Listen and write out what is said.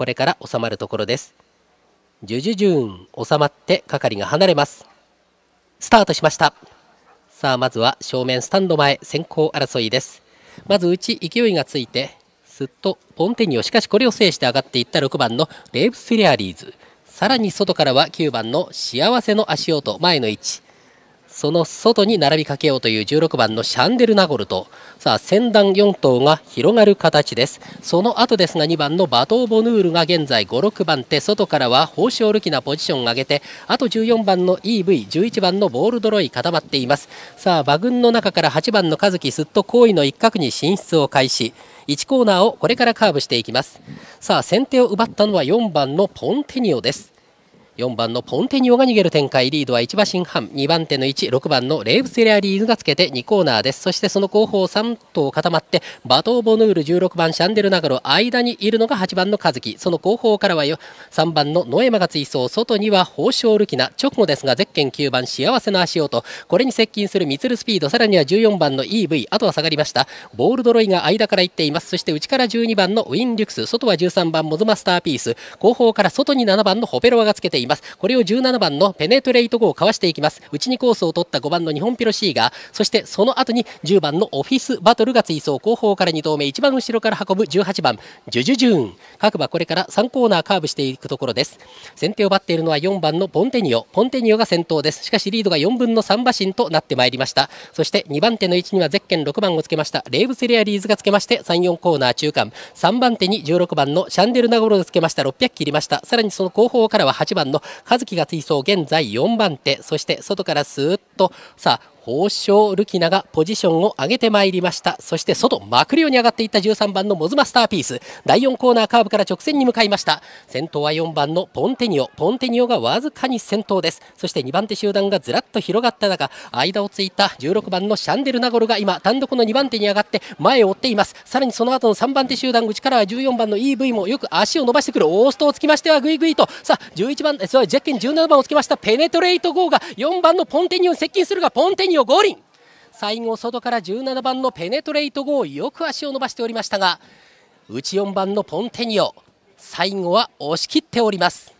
これから収まるところです。ジュジュジューン、収まって係が離れます。スタートしました。さあ、まずは正面スタンド前、先行争いです。まずうち勢いがついて、すっとポンテニオ、しかしこれを制して上がっていった6番のレイブス・フェリアリーズ。さらに外からは9番の幸せの足音、前の位置。その外に並びかけようという16番のシャンデルナゴルト。さあ、先団4頭が広がる形です。その後ですが、2番のバトー・ボヌールが現在5、6番手、外からは宝章ルキナポジションを上げて、あと14番の EV、11番のボールドロイ固まっています。さあ、馬群の中から8番の和樹すっと好位の一角に進出を開始。1コーナーをこれからカーブしていきます。さあ、先手を奪ったのは4番のポンテニオです。4番のポンテニオが逃げる展開リードは1馬身半2番手の16番のレーブセレアリーズがつけて2コーナーですそしてその後方3頭固まってバトー・ボヌール16番シャンデル・ナガロ間にいるのが8番のカズキその後方からはよ3番のノエマが追走外には宝生ルキナ直後ですがゼッケン9番幸せの足音これに接近するミツルスピードさらには14番の EV あとは下がりましたボールドロイが間から行っていますそして内から12番のウィン・リュクス外は13番モズマスターピース後方から外に7番のホペロワがつけていますます。これを17番のペネトレイト後をかわしていきます。内にコースを取った5番の日本ピロシーガー、そしてその後に10番のオフィスバトルが追走、後方から2投目、一番後ろから運ぶ18番、ジュジュジューン。各馬これから3コーナーカーブしていくところです。先手を奪っているのは4番のポンテニオ。ポンテニオが先頭です。しかしリードが4分の3馬身となってまいりました。そして2番手の位置にはゼッケン6番をつけました。レーブセレアリーズがつけまして、3、4コーナー中間。3番手に16番のシャンデルナゴロをつけました。600切りました。さらにその後方からは8番の葉和樹が追走現在4番手、そして外からスーッと、さあ、宝生ルキナがポジションを上げてまいりましたそして外マクリオに上がっていった13番のモズマスターピース第4コーナーカーブから直線に向かいました先頭は4番のポンテニオポンテニオがわずかに先頭ですそして2番手集団がずらっと広がった中間をついた16番のシャンデルナゴルが今単独の2番手に上がって前を追っていますさらにその後の3番手集団口からは14番の EV もよく足を伸ばしてくるオーストをつきましてはグイグイとさあ11番それジェッケン17番をつきましたペネトレイト号が4番のポンテニオに接近するがポンテニオを五輪最後外から17番のペネトレイト号よく足を伸ばしておりましたが内4番のポンテニオ最後は押し切っております